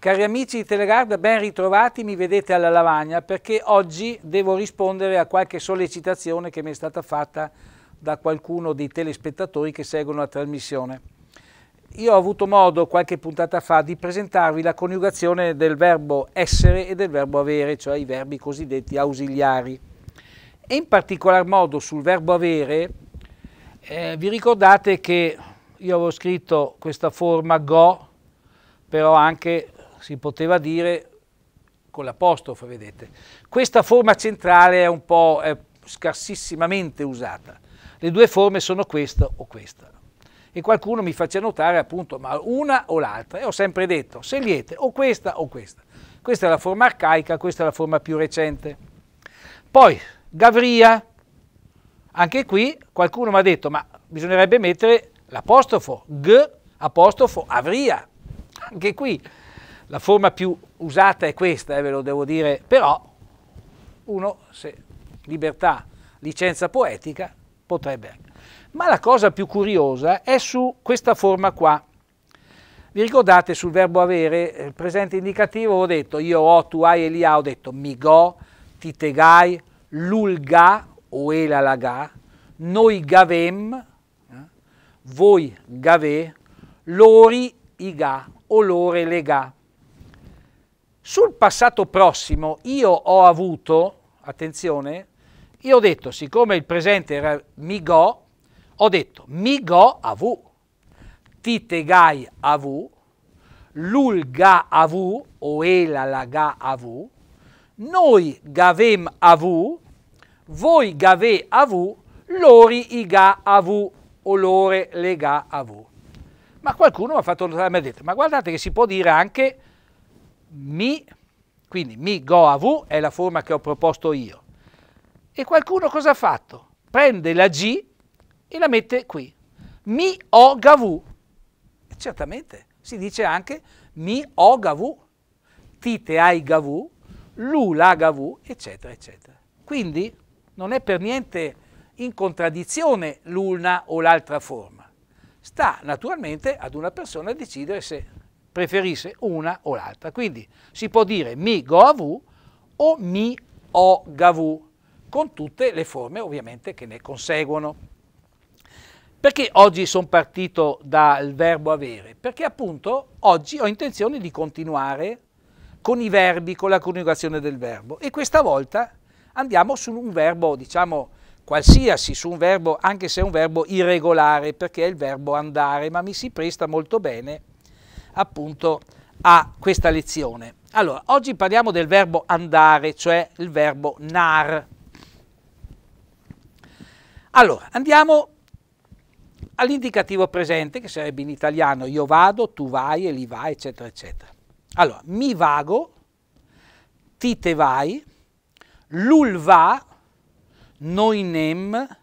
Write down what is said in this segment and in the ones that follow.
Cari amici di Telegarda, ben ritrovati, mi vedete alla lavagna perché oggi devo rispondere a qualche sollecitazione che mi è stata fatta da qualcuno dei telespettatori che seguono la trasmissione. Io ho avuto modo qualche puntata fa di presentarvi la coniugazione del verbo essere e del verbo avere, cioè i verbi cosiddetti ausiliari. E in particolar modo sul verbo avere, eh, vi ricordate che io avevo scritto questa forma go, però anche si poteva dire con l'apostrofo, vedete. Questa forma centrale è un po' è scarsissimamente usata. Le due forme sono questa o questa. E qualcuno mi faccia notare appunto, ma una o l'altra. E ho sempre detto, se liete, o questa o questa. Questa è la forma arcaica, questa è la forma più recente. Poi, Gavria, anche qui qualcuno mi ha detto, ma bisognerebbe mettere l'apostrofo, G apostrofo, Avria. Anche qui la forma più usata è questa, eh, ve lo devo dire, però uno, se libertà, licenza poetica, potrebbe. Ma la cosa più curiosa è su questa forma qua. Vi ricordate sul verbo avere, il eh, presente indicativo, ho detto io ho, tu hai e li ha, ho detto mi go, ti te gai, lul ga, o la ga, noi gavem, eh? voi gave, lori i ga, o lore lega. Sul passato prossimo io ho avuto, attenzione, io ho detto, siccome il presente era mi go, ho detto mi go avu, Migo gai avu, lul ga avu, o la ga avu, noi Gavem avu, voi Gave avu, lori i ga avu, o lore le ga avu. Ma qualcuno mi ha fatto notare, mi ha detto, ma guardate che si può dire anche mi, quindi mi go a v è la forma che ho proposto io. E qualcuno cosa ha fatto? Prende la g e la mette qui. Mi o ga v. Certamente, si dice anche mi o ga v, tite ai ga v, lu la ga v, eccetera, eccetera. Quindi non è per niente in contraddizione l'una o l'altra forma. Sta naturalmente ad una persona decidere se preferisse una o l'altra. Quindi si può dire mi go a vu o mi o gavu, con tutte le forme ovviamente che ne conseguono. Perché oggi sono partito dal verbo avere? Perché appunto oggi ho intenzione di continuare con i verbi, con la coniugazione del verbo e questa volta andiamo su un verbo, diciamo, qualsiasi, su un verbo, anche se è un verbo irregolare, perché è il verbo andare, ma mi si presta molto bene appunto a questa lezione. Allora, oggi parliamo del verbo andare, cioè il verbo nar. Allora, andiamo all'indicativo presente, che sarebbe in italiano io vado, tu vai, e li vai, eccetera, eccetera. Allora, mi vago, ti te vai, l'ul va, noi nem,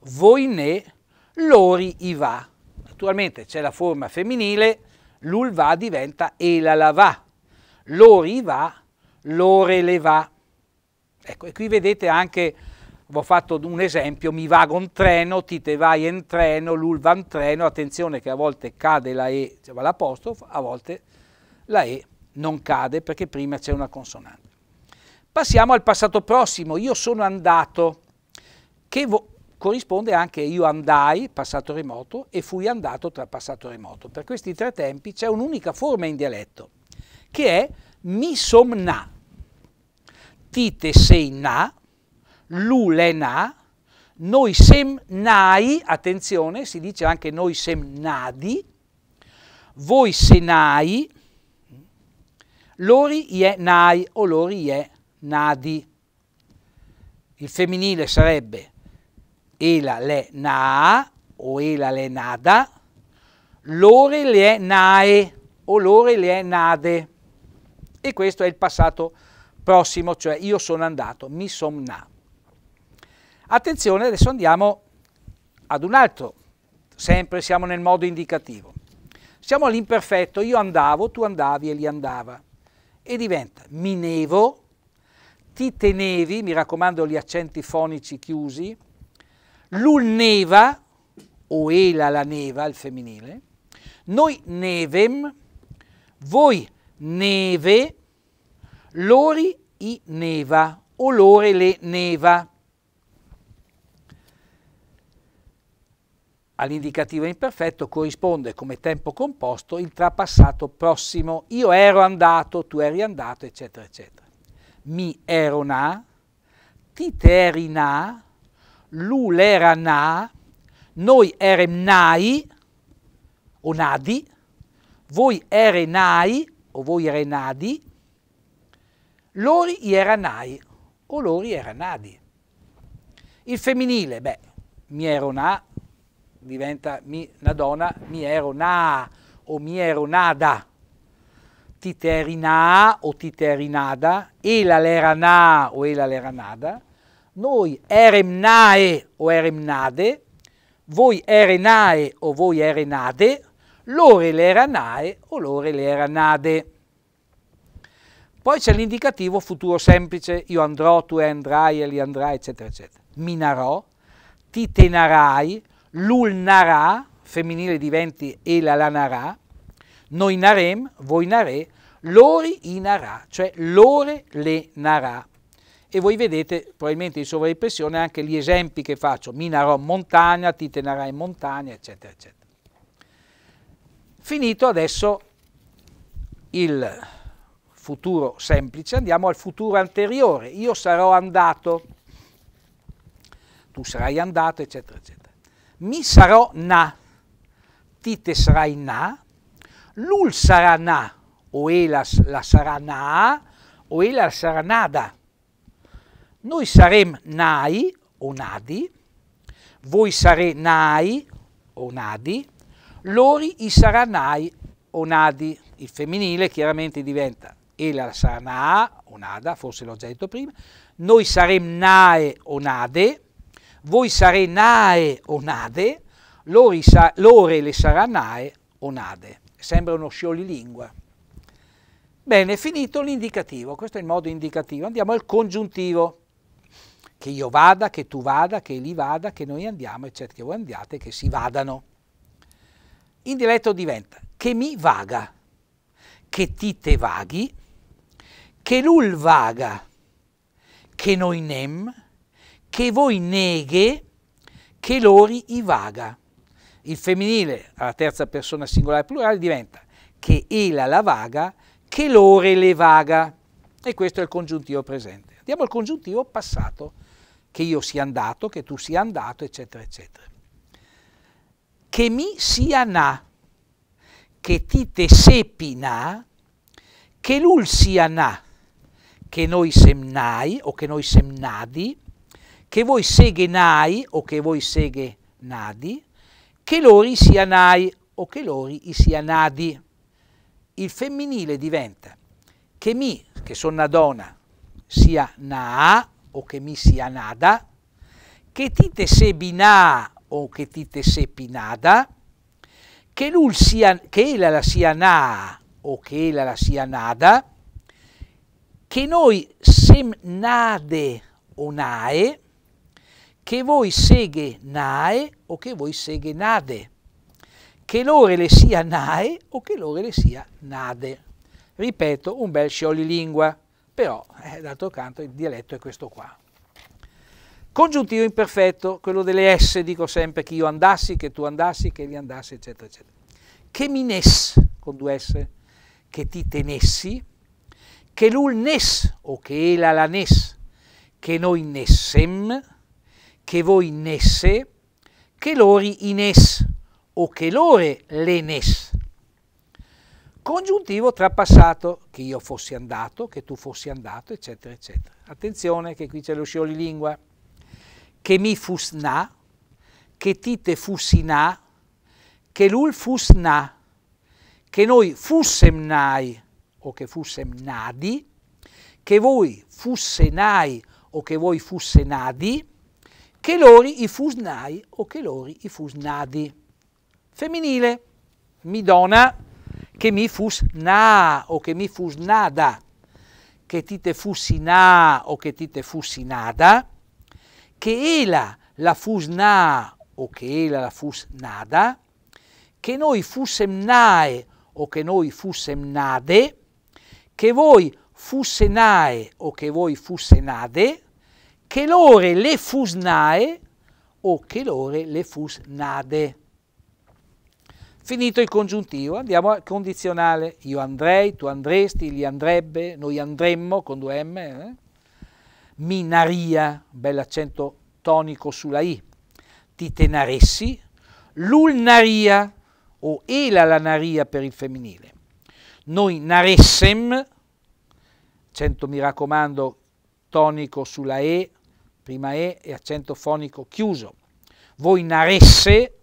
voi ne, lori i va. Naturalmente c'è la forma femminile, l'ulva diventa elalava, l'oriva, l'oreleva. Ecco, e qui vedete anche, ho fatto un esempio, mi vago un treno, ti te vai in treno, l'ulva in treno, attenzione che a volte cade la E, cioè l'apostrofo, a volte la E non cade perché prima c'è una consonante. Passiamo al passato prossimo, io sono andato, che corrisponde anche io andai, passato remoto, e fui andato tra passato remoto. Per questi tre tempi c'è un'unica forma in dialetto, che è mi somna, tite sei na, lu na, noi sem nai, attenzione, si dice anche noi sem nadi, voi senai, lori ie nai o lori ie nadi. Il femminile sarebbe Ela le naa o ela le nada, lore le nae o lore le nade. E questo è il passato prossimo, cioè io sono andato, mi na. Attenzione, adesso andiamo ad un altro, sempre siamo nel modo indicativo. Siamo all'imperfetto, io andavo, tu andavi e li andava. E diventa minevo, ti tenevi, mi raccomando gli accenti fonici chiusi, L'ulneva, o ela la neva al femminile, noi nevem, voi neve, lori i neva, o lore le neva. All'indicativo imperfetto corrisponde come tempo composto il trapassato prossimo. Io ero andato, tu eri andato, eccetera, eccetera. Mi ero na, ti erona, na, l'ulerana, noi eremnai, o nadi, voi ere nai, o voi erenadi, lori nai, o lori nadi. Il femminile, beh, mi na, diventa mi, una donna, mi na, o mi eronada, titerina, o titerinada, ela na o ela nada noi eremnae o eremnade, voi erenae o voi erenade, lore le eranae o lore le eranade. Poi c'è l'indicativo futuro semplice, io andrò, tu andrai, egli andrà, eccetera, eccetera. Minarò, titenarai, lulnarà, femminile diventi elalanarà, noi narem, voi nare, lori inarà, cioè lore le narà e voi vedete probabilmente in sovraimpressione anche gli esempi che faccio, Minarò montagna, ti tenerai in montagna, eccetera, eccetera. Finito adesso il futuro semplice, andiamo al futuro anteriore, io sarò andato, tu sarai andato, eccetera, eccetera. Mi sarò na, Tite sarai na, Lul sarà na, o Elas la sarà na, o Elas sarà nada noi saremo nai o nadi, voi sarete nai o nadi, lori i nai o nadi. Il femminile chiaramente diventa ella sarà naa o nada, forse l'ho già detto prima, noi saremo nae o nade, voi sarete nae o nade, lori sa, lore le sarà nae o nade. Sembra uno sciolilingua. Bene, finito l'indicativo, questo è il modo indicativo. Andiamo al congiuntivo che io vada, che tu vada, che lì vada, che noi andiamo, eccetera, che voi andiate, che si vadano. In dialetto diventa che mi vaga, che ti te vaghi, che l'ul vaga, che noi nem, che voi neghe, che lori i vaga. Il femminile alla terza persona singolare plurale diventa che ela la vaga, che lore le vaga. E questo è il congiuntivo presente. Andiamo al congiuntivo passato che io sia andato, che tu sia andato, eccetera, eccetera. Che mi sia na, che ti te sepi na, che l'ul sia na, che noi semnai o che noi semnadi, che voi seghe nai o che voi seghe nadi, che lori sia nai o che lori i sia nadi. Il femminile diventa che mi, che sono una donna, sia na o que mi sia nada, ti te se binà o che ti te se pinada, che lui sia, che ella la sia na o che ella la sia nada, che noi sem nade o nae, che voi seghe nae o che voi seghe nade, che l'ore le sia nae o che l'ore le sia nade. Ripeto, un bel sciolilingua. lingua però eh, d'altro canto il dialetto è questo qua. Congiuntivo imperfetto, quello delle S, dico sempre che io andassi, che tu andassi, che li andassi, eccetera, eccetera. Che mines, con due S, che ti tenessi, che l'ul nes, o che ela la nes, che noi nessem, che voi nesse, che lori ines, o che lore le nes congiuntivo tra passato, che io fossi andato, che tu fossi andato, eccetera, eccetera. Attenzione che qui c'è lo sciolilingua. Che mi fusna, che tite fussina, che lul fusna, che noi fussemnai o che fussemnadi, che voi fusse nai o che voi fusse nadi, che lori i fusnai o che lori i fusnadi. Femminile, mi dona che mi fus na o che mi fus nada, che ti tite fussi na o che ti tite fussi nada, che ela la fus na o che ela la fus nada, che noi fussem nae o che noi fussem nade, che voi fusse nae o che voi fusse nade, che lore le fus nae o che lore le fus nade. Finito il congiuntivo, andiamo al condizionale. Io andrei, tu andresti, gli andrebbe, noi andremmo con due M. Eh? Minaria, bel accento tonico sulla I. Ti tenaressi. l'ulnaria o la naria per il femminile. Noi naressem, accento mi raccomando tonico sulla E, prima E e accento fonico chiuso. Voi naresse,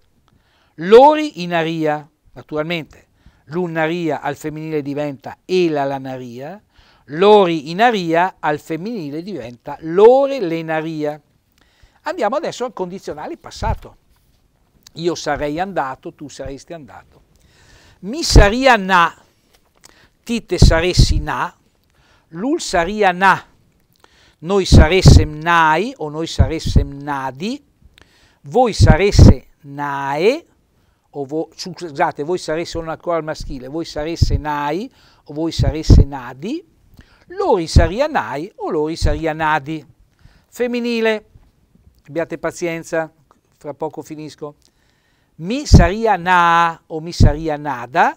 Lori in aria, naturalmente l'unnaria al femminile diventa elalanaria, lori in aria al femminile diventa lorelenaria. Andiamo adesso al condizionale passato. Io sarei andato, tu saresti andato. Mi saria na, ti te saressi na, lul saria na, noi saressem nai o noi saressem nadi, voi sareste nae, o vo, scusate, voi sareste non ancora al maschile, voi sareste nai o voi sareste nadi, lori sarianai o lori sarianadi. Femminile, abbiate pazienza, fra poco finisco. Mi saria na o mi saria nada,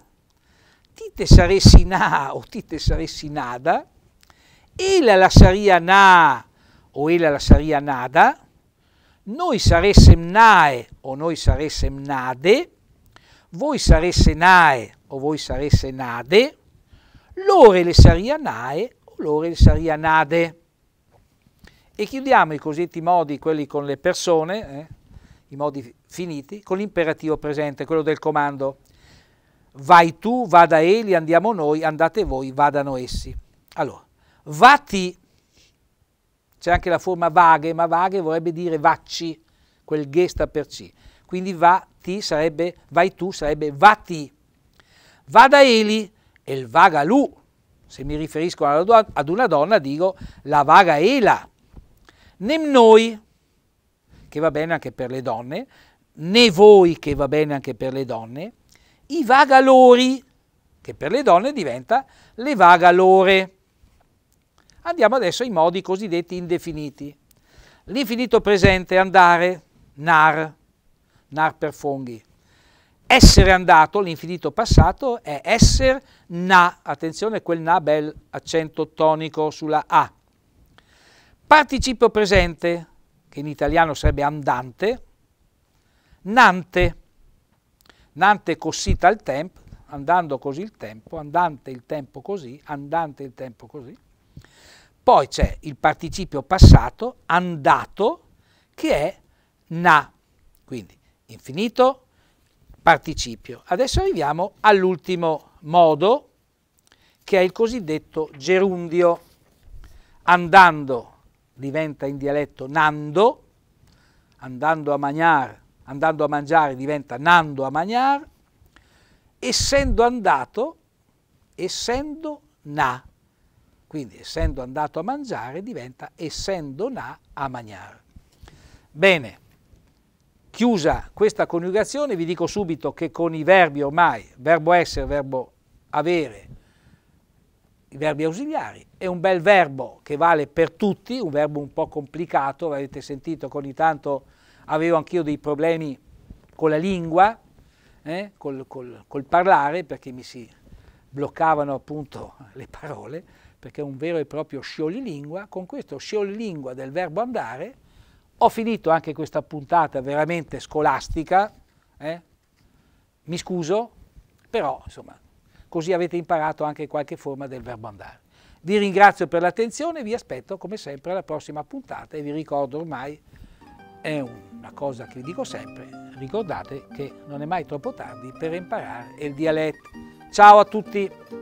te saressi na o ti te saressi nada, ella la saria na o ella la saria nada, noi saressem nae o noi saressem nade, voi sareste nae o voi sareste nade, l'ore le saria nae o l'ore le saria nade. E chiudiamo i cosiddetti modi, quelli con le persone, eh, i modi finiti, con l'imperativo presente, quello del comando. Vai tu, vada Eli, andiamo noi, andate voi, vadano essi. Allora, vati, c'è anche la forma vaghe, ma vaghe vorrebbe dire vacci, quel gesta per ci quindi va ti sarebbe, vai tu sarebbe vati. Vada Eli e il vaga lu, se mi riferisco ad una donna dico la vaga Ela. Nem noi, che va bene anche per le donne, né voi, che va bene anche per le donne, i vagalori che per le donne diventa le vagalore Andiamo adesso ai modi cosiddetti indefiniti. L'infinito presente, andare, nar, nar per fonghi. Essere andato, l'infinito passato, è esser na, attenzione quel na bel accento tonico sulla A. Participio presente, che in italiano sarebbe andante, nante, nante cossita al tempo, andando così il tempo, andante il tempo così, andante il tempo così. Poi c'è il participio passato, andato, che è na. Quindi infinito, participio. Adesso arriviamo all'ultimo modo, che è il cosiddetto gerundio. Andando diventa in dialetto nando, andando a, magnar, andando a mangiare diventa nando a magnar, essendo andato, essendo na. Quindi essendo andato a mangiare diventa essendo na a magnar. Bene, Chiusa questa coniugazione vi dico subito che con i verbi ormai, verbo essere, verbo avere, i verbi ausiliari, è un bel verbo che vale per tutti, un verbo un po' complicato, avete sentito che ogni tanto avevo anch'io dei problemi con la lingua, eh, col, col, col parlare, perché mi si bloccavano appunto le parole, perché è un vero e proprio sciolilingua, con questo sciolilingua del verbo andare, ho finito anche questa puntata veramente scolastica, eh? mi scuso, però insomma, così avete imparato anche qualche forma del verbo andare. Vi ringrazio per l'attenzione, vi aspetto come sempre alla prossima puntata e vi ricordo ormai, è una cosa che vi dico sempre, ricordate che non è mai troppo tardi per imparare il dialetto. Ciao a tutti!